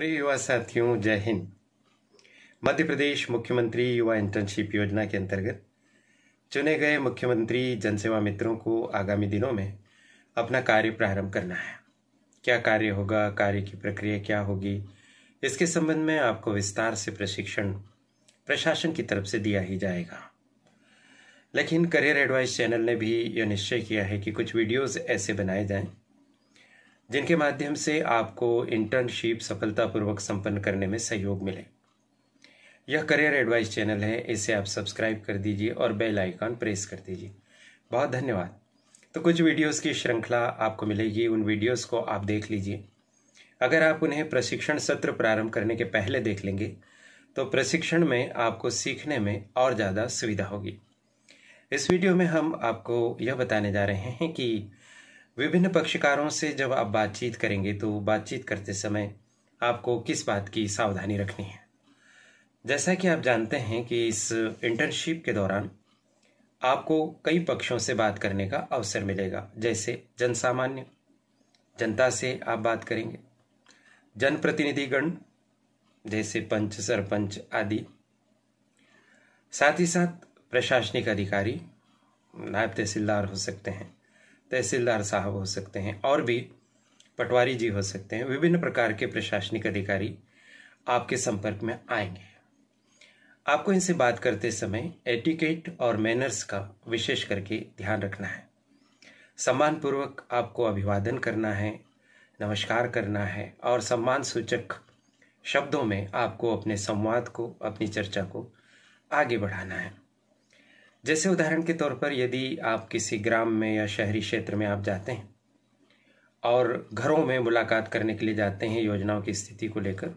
प्रिय युवा साथियों जय हिंद मध्य प्रदेश मुख्यमंत्री युवा इंटर्नशिप योजना के अंतर्गत चुने गए मुख्यमंत्री जनसेवा मित्रों को आगामी दिनों में अपना कार्य प्रारंभ करना है क्या कार्य होगा कार्य की प्रक्रिया क्या होगी इसके संबंध में आपको विस्तार से प्रशिक्षण प्रशासन की तरफ से दिया ही जाएगा लेकिन करियर एडवाइस चैनल ने भी यह निश्चय किया है कि कुछ वीडियोज ऐसे बनाए जाएं जिनके माध्यम से आपको इंटर्नशिप सफलतापूर्वक संपन्न करने में सहयोग मिले यह करियर एडवाइस चैनल है इसे आप सब्सक्राइब कर दीजिए और बेल आइकॉन प्रेस कर दीजिए बहुत धन्यवाद तो कुछ वीडियोस की श्रृंखला आपको मिलेगी उन वीडियोस को आप देख लीजिए अगर आप उन्हें प्रशिक्षण सत्र प्रारंभ करने के पहले देख लेंगे तो प्रशिक्षण में आपको सीखने में और ज़्यादा सुविधा होगी इस वीडियो में हम आपको यह बताने जा रहे हैं कि विभिन्न पक्षकारों से जब आप बातचीत करेंगे तो बातचीत करते समय आपको किस बात की सावधानी रखनी है जैसा कि आप जानते हैं कि इस इंटर्नशिप के दौरान आपको कई पक्षों से बात करने का अवसर मिलेगा जैसे जनसामान्य जनता से आप बात करेंगे जनप्रतिनिधिगण जैसे पंच सरपंच आदि साथ ही साथ प्रशासनिक अधिकारी नायब तहसीलदार हो सकते हैं तहसीलदार साहब हो सकते हैं और भी पटवारी जी हो सकते हैं विभिन्न प्रकार के प्रशासनिक अधिकारी आपके संपर्क में आएंगे आपको इनसे बात करते समय एटिकेट और मैनर्स का विशेष करके ध्यान रखना है सम्मानपूर्वक आपको अभिवादन करना है नमस्कार करना है और सम्मान सूचक शब्दों में आपको अपने संवाद को अपनी चर्चा को आगे बढ़ाना है जैसे उदाहरण के तौर पर यदि आप किसी ग्राम में या शहरी क्षेत्र में आप जाते हैं और घरों में मुलाकात करने के लिए जाते हैं योजनाओं की स्थिति को लेकर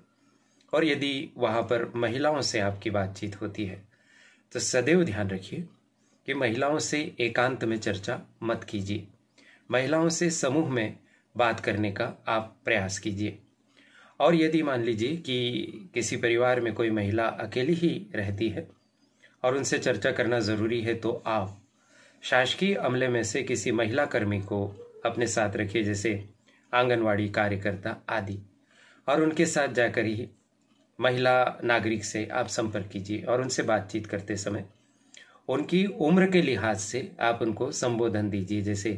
और यदि वहाँ पर महिलाओं से आपकी बातचीत होती है तो सदैव ध्यान रखिए कि महिलाओं से एकांत में चर्चा मत कीजिए महिलाओं से समूह में बात करने का आप प्रयास कीजिए और यदि मान लीजिए कि किसी परिवार में कोई महिला अकेली ही रहती है और उनसे चर्चा करना ज़रूरी है तो आओ शासकीय अमले में से किसी महिला कर्मी को अपने साथ रखिए जैसे आंगनवाड़ी कार्यकर्ता आदि और उनके साथ जाकर ही महिला नागरिक से आप संपर्क कीजिए और उनसे बातचीत करते समय उनकी उम्र के लिहाज से आप उनको संबोधन दीजिए जैसे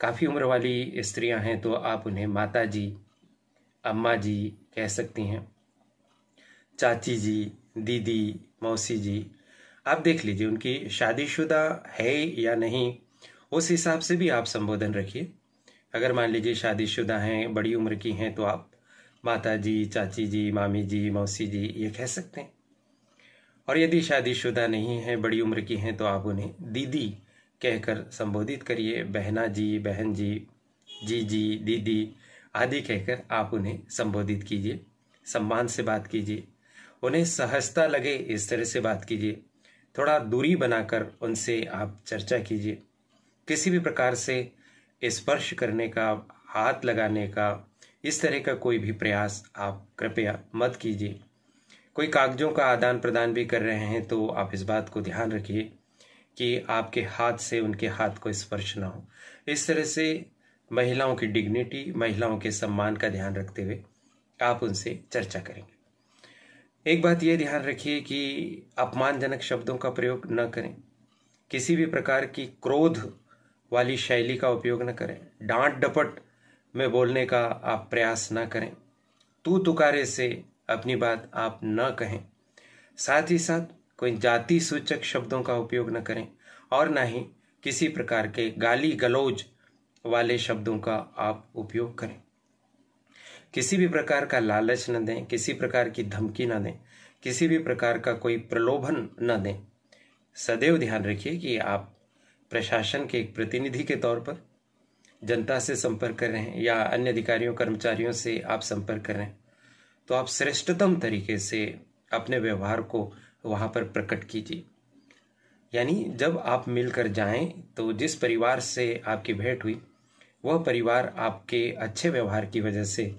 काफ़ी उम्र वाली स्त्रियां हैं तो आप उन्हें माता जी अम्मा जी कह सकती हैं चाची जी दीदी मौसी जी आप देख लीजिए उनकी शादीशुदा है या नहीं उस हिसाब से भी आप संबोधन रखिए अगर मान लीजिए शादीशुदा हैं बड़ी उम्र की हैं तो आप माता जी चाची जी मामी जी मौसी जी ये कह सकते हैं और यदि शादीशुदा नहीं है बड़ी उम्र की हैं तो आप उन्हें दीदी कहकर संबोधित करिए बहना जी बहन जी जी जी दीदी आदि कहकर आप उन्हें संबोधित कीजिए सम्मान से बात कीजिए उन्हें सहजता लगे इस तरह से बात कीजिए थोड़ा दूरी बनाकर उनसे आप चर्चा कीजिए किसी भी प्रकार से स्पर्श करने का हाथ लगाने का इस तरह का कोई भी प्रयास आप कृपया मत कीजिए कोई कागजों का आदान प्रदान भी कर रहे हैं तो आप इस बात को ध्यान रखिए कि आपके हाथ से उनके हाथ को स्पर्श ना हो इस तरह से महिलाओं की डिग्निटी महिलाओं के सम्मान का ध्यान रखते हुए आप उनसे चर्चा करेंगे एक बात ये ध्यान रखिए कि अपमानजनक शब्दों का प्रयोग न करें किसी भी प्रकार की क्रोध वाली शैली का उपयोग न करें डांट डपट में बोलने का आप प्रयास न करें तू तुकारे से अपनी बात आप न कहें साथ ही साथ कोई जाति सूचक शब्दों का उपयोग न करें और ना ही किसी प्रकार के गाली गलौज वाले शब्दों का आप उपयोग करें किसी भी प्रकार का लालच न दें किसी प्रकार की धमकी न दें किसी भी प्रकार का कोई प्रलोभन न दें सदैव ध्यान रखिए कि आप प्रशासन के एक प्रतिनिधि के तौर पर जनता से संपर्क कर रहे हैं या अन्य अधिकारियों कर्मचारियों से आप संपर्क कर रहे हैं तो आप श्रेष्ठतम तरीके से अपने व्यवहार को वहाँ पर प्रकट कीजिए यानी जब आप मिलकर जाएं तो जिस परिवार से आपकी भेंट हुई वह परिवार आपके अच्छे व्यवहार की वजह से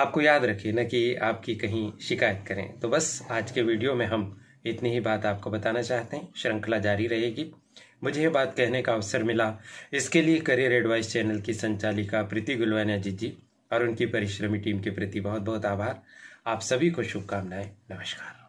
आपको याद रखिए ना कि आपकी कहीं शिकायत करें तो बस आज के वीडियो में हम इतनी ही बात आपको बताना चाहते हैं श्रृंखला जारी रहेगी मुझे ये बात कहने का अवसर मिला इसके लिए करियर एडवाइस चैनल की संचालिका प्रीति गुलवानिया जी जी और उनकी परिश्रमी टीम के प्रति बहुत बहुत आभार आप सभी को शुभकामनाएं नमस्कार